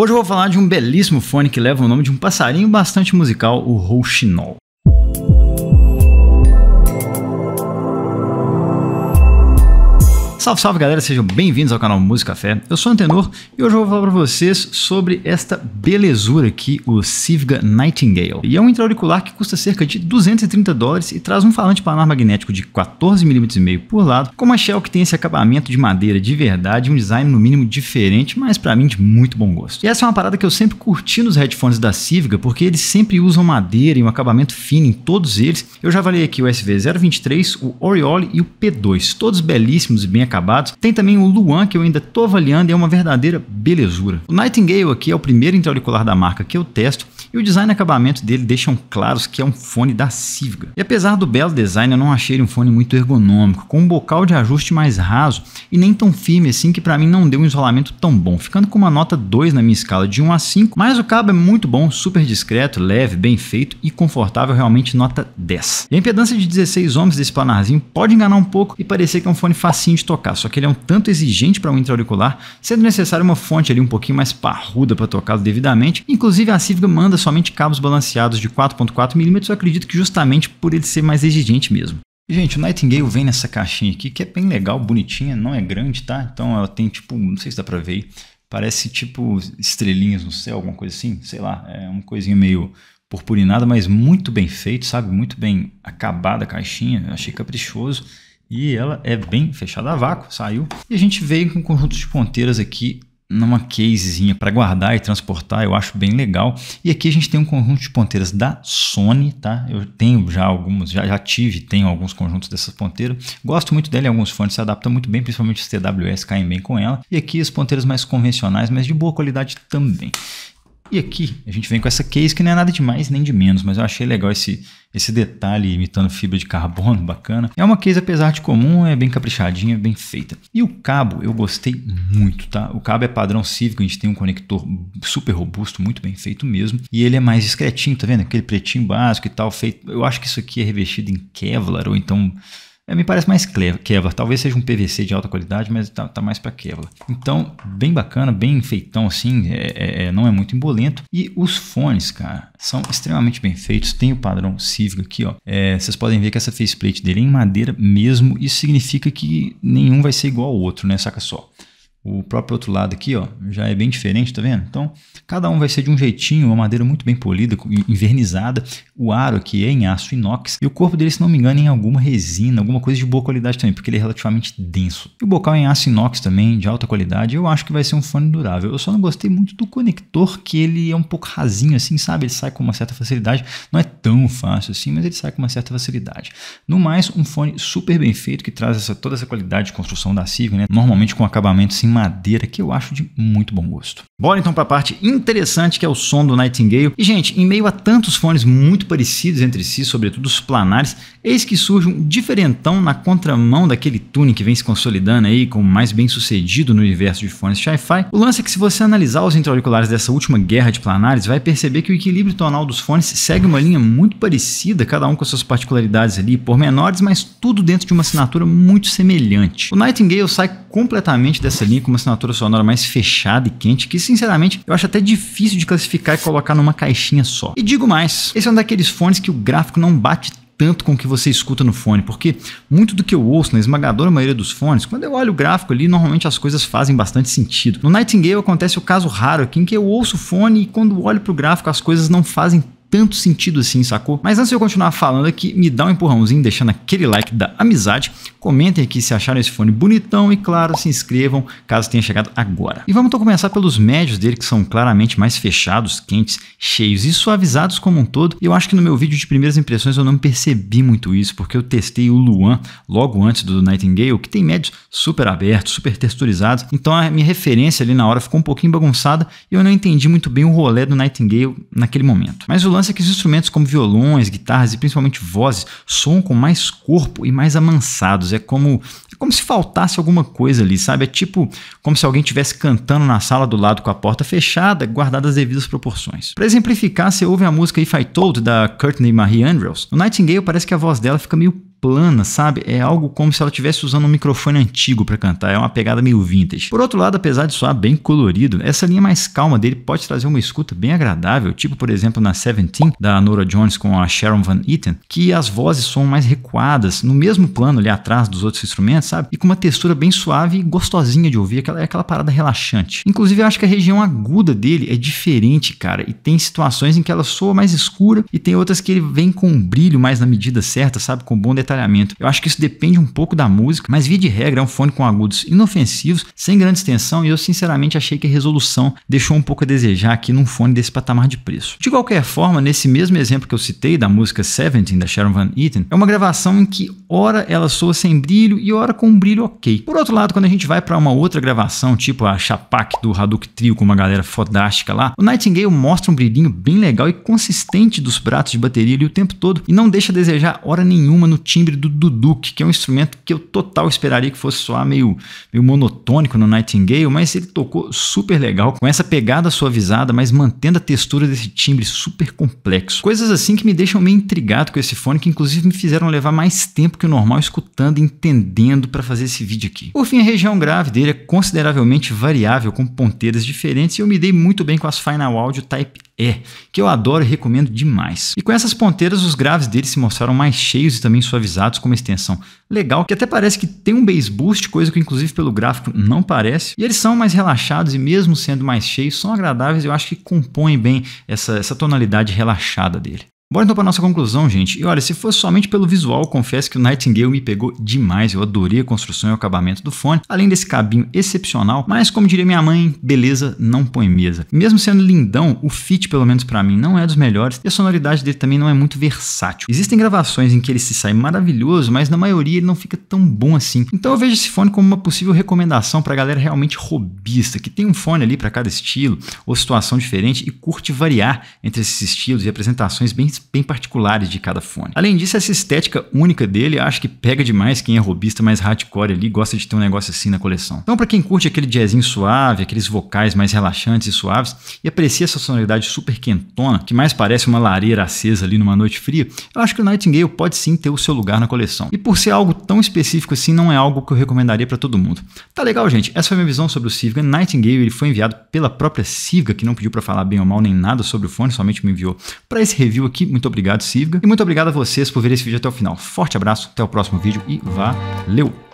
Hoje eu vou falar de um belíssimo fone que leva o nome de um passarinho bastante musical, o rouxinol. Salve, salve galera, sejam bem-vindos ao canal Música Fé. Eu sou Antenor e hoje eu vou falar para vocês sobre esta belezura aqui, o Civga Nightingale. E é um intra-auricular que custa cerca de 230 dólares e traz um falante planar magnético de 14mm por lado, com uma shell que tem esse acabamento de madeira de verdade um design no mínimo diferente, mas para mim de muito bom gosto. E essa é uma parada que eu sempre curti nos headphones da Civga, porque eles sempre usam madeira e um acabamento fino em todos eles. Eu já avaliei aqui o SV023, o Oriole e o P2, todos belíssimos e bem acabados acabados. Tem também o Luan, que eu ainda estou avaliando e é uma verdadeira belezura. O Nightingale aqui é o primeiro intra-auricular da marca que eu testo e o design e acabamento dele deixam claros que é um fone da Civga. E apesar do belo design, eu não achei ele um fone muito ergonômico, com um bocal de ajuste mais raso e nem tão firme assim que para mim não deu um isolamento tão bom, ficando com uma nota 2 na minha escala de 1 a 5, mas o cabo é muito bom, super discreto, leve, bem feito e confortável, realmente nota 10. E a impedância de 16 ohms desse planarzinho pode enganar um pouco e parecer que é um fone facinho de tocar, só que ele é um tanto exigente para um intra-auricular, sendo necessário uma fonte ali um pouquinho mais parruda para tocá-lo devidamente, inclusive a Civga manda somente cabos balanceados de 4.4mm, eu acredito que justamente por ele ser mais exigente mesmo. gente, o Nightingale vem nessa caixinha aqui, que é bem legal, bonitinha, não é grande, tá? Então ela tem tipo, não sei se dá pra ver aí, parece tipo estrelinhas no céu, alguma coisa assim, sei lá, é uma coisinha meio purpurinada, mas muito bem feito, sabe? Muito bem acabada a caixinha, achei caprichoso. E ela é bem fechada a vácuo, saiu. E a gente veio com um conjunto de ponteiras aqui numa casezinha para guardar e transportar, eu acho bem legal. E aqui a gente tem um conjunto de ponteiras da Sony, tá? Eu tenho já alguns, já, já tive, tenho alguns conjuntos dessas ponteiras. Gosto muito dela em alguns fones se adaptam muito bem, principalmente os TWS caem bem com ela. E aqui as ponteiras mais convencionais, mas de boa qualidade também. E aqui a gente vem com essa case que não é nada de mais nem de menos, mas eu achei legal esse, esse detalhe imitando fibra de carbono, bacana. É uma case apesar de comum, é bem caprichadinha, bem feita. E o cabo eu gostei muito, tá? O cabo é padrão cívico, a gente tem um conector super robusto, muito bem feito mesmo. E ele é mais discretinho, tá vendo? Aquele pretinho básico e tal, feito. Eu acho que isso aqui é revestido em Kevlar ou então é, me parece mais Kevlar. Talvez seja um PVC de alta qualidade, mas tá, tá mais para Kevlar. Então, bem bacana, bem feitão assim, é, é, é não é muito embolento. E os fones, cara, são extremamente bem feitos. Tem o padrão Civic aqui, ó. É, vocês podem ver que essa faceplate dele é em madeira mesmo. Isso significa que nenhum vai ser igual ao outro, né? Saca só. O próprio outro lado aqui, ó, já é bem diferente, tá vendo? Então, cada um vai ser de um jeitinho, uma madeira muito bem polida, envernizada. O aro aqui é em aço inox e o corpo dele, se não me engano, é em alguma resina, alguma coisa de boa qualidade também, porque ele é relativamente denso. E o bocal é em aço inox também, de alta qualidade. Eu acho que vai ser um fone durável. Eu só não gostei muito do conector, que ele é um pouco rasinho assim, sabe? Ele sai com uma certa facilidade. Não é tão fácil assim, mas ele sai com uma certa facilidade. No mais, um fone super bem feito que traz essa, toda essa qualidade de construção da Civic, né? Normalmente com acabamento sim em madeira que eu acho de muito bom gosto. Bora então para a parte interessante que é o som do Nightingale. E gente, em meio a tantos fones muito parecidos entre si, sobretudo os planares, eis que surge um diferentão na contramão daquele tuning que vem se consolidando aí como mais bem sucedido no universo de fones Hi-Fi. O lance é que se você analisar os intraauriculares dessa última guerra de planares, vai perceber que o equilíbrio tonal dos fones segue uma linha muito parecida, cada um com suas particularidades ali, pormenores, mas tudo dentro de uma assinatura muito semelhante. O Nightingale sai completamente dessa linha com uma assinatura sonora mais fechada e quente, que sinceramente eu acho até difícil de classificar e colocar numa caixinha só. E digo mais, esse é um daqueles fones que o gráfico não bate tanto com o que você escuta no fone, porque muito do que eu ouço na esmagadora maioria dos fones, quando eu olho o gráfico ali, normalmente as coisas fazem bastante sentido. No Nightingale acontece o caso raro aqui em que eu ouço o fone e quando olho para o gráfico as coisas não fazem tanto sentido assim, sacou? Mas antes de eu continuar falando aqui, me dá um empurrãozinho deixando aquele like da amizade. Comentem aqui se acharam esse fone bonitão e, claro, se inscrevam caso tenha chegado agora. E vamos então começar pelos médios dele, que são claramente mais fechados, quentes, cheios e suavizados como um todo. Eu acho que no meu vídeo de primeiras impressões eu não percebi muito isso, porque eu testei o Luan logo antes do Nightingale, que tem médios super abertos, super texturizados. Então a minha referência ali na hora ficou um pouquinho bagunçada e eu não entendi muito bem o rolê do Nightingale naquele momento. Mas o lance é que os instrumentos como violões, guitarras e principalmente vozes soam com mais corpo e mais amansados. É como, é como se faltasse alguma coisa ali, sabe? É tipo como se alguém estivesse cantando na sala do lado com a porta fechada, guardada as devidas proporções. Para exemplificar, você ouve a música If I Told da Courtney Marie Andrews. No Nightingale parece que a voz dela fica meio plana, sabe? É algo como se ela estivesse usando um microfone antigo para cantar, é uma pegada meio vintage. Por outro lado, apesar de soar bem colorido, essa linha mais calma dele pode trazer uma escuta bem agradável, tipo por exemplo na Seventeen da Nora Jones com a Sharon Van Etten, que as vozes são mais recuadas, no mesmo plano ali atrás dos outros instrumentos, sabe? E com uma textura bem suave e gostosinha de ouvir, aquela, é aquela parada relaxante. Inclusive, eu acho que a região aguda dele é diferente, cara, e tem situações em que ela soa mais escura e tem outras que ele vem com um brilho mais na medida certa, sabe? Com bom detalhe detalhamento. Eu acho que isso depende um pouco da música, mas via de regra é um fone com agudos inofensivos, sem grande extensão, e eu sinceramente achei que a resolução deixou um pouco a desejar aqui num fone desse patamar de preço. De qualquer forma, nesse mesmo exemplo que eu citei da música Seventeen da Sharon Van Etten, é uma gravação em que ora ela soa sem brilho e ora com um brilho ok. Por outro lado, quando a gente vai para uma outra gravação, tipo a Chapak do Haduk Trio com uma galera fodástica lá, o Nightingale mostra um brilhinho bem legal e consistente dos pratos de bateria ali o tempo todo e não deixa a desejar hora nenhuma no timbre timbre do duduk, que é um instrumento que eu total esperaria que fosse soar meio, meio monotônico no Nightingale, mas ele tocou super legal, com essa pegada suavizada, mas mantendo a textura desse timbre super complexo. Coisas assim que me deixam meio intrigado com esse fone, que inclusive me fizeram levar mais tempo que o normal escutando e entendendo para fazer esse vídeo aqui. Por fim, a região grave dele é consideravelmente variável, com ponteiras diferentes, e eu me dei muito bem com as Final Audio Type é, que eu adoro e recomendo demais. E com essas ponteiras, os graves dele se mostraram mais cheios e também suavizados com uma extensão legal, que até parece que tem um bass boost, coisa que inclusive pelo gráfico não parece. E eles são mais relaxados e mesmo sendo mais cheios, são agradáveis e eu acho que compõem bem essa, essa tonalidade relaxada dele. Bora então para nossa conclusão, gente. E olha, se fosse somente pelo visual, confesso que o Nightingale me pegou demais. Eu adorei a construção e o acabamento do fone, além desse cabinho excepcional. Mas, como diria minha mãe, beleza não põe mesa. Mesmo sendo lindão, o fit, pelo menos para mim, não é dos melhores e a sonoridade dele também não é muito versátil. Existem gravações em que ele se sai maravilhoso, mas na maioria ele não fica tão bom assim. Então eu vejo esse fone como uma possível recomendação para galera realmente robista, que tem um fone ali para cada estilo ou situação diferente e curte variar entre esses estilos e apresentações bem bem particulares de cada fone. Além disso, essa estética única dele acho que pega demais quem é robista mais hardcore ali gosta de ter um negócio assim na coleção. Então, para quem curte aquele jazzinho suave, aqueles vocais mais relaxantes e suaves e aprecia essa sonoridade super quentona, que mais parece uma lareira acesa ali numa noite fria, eu acho que o Nightingale pode sim ter o seu lugar na coleção. E por ser algo tão específico assim, não é algo que eu recomendaria para todo mundo. Tá legal, gente? Essa foi a minha visão sobre o Sivga Nightingale. Ele foi enviado pela própria Sivga, que não pediu para falar bem ou mal nem nada sobre o fone, somente me enviou para esse review aqui. Muito obrigado, Sivga. E muito obrigado a vocês por ver esse vídeo até o final. Forte abraço, até o próximo vídeo e valeu!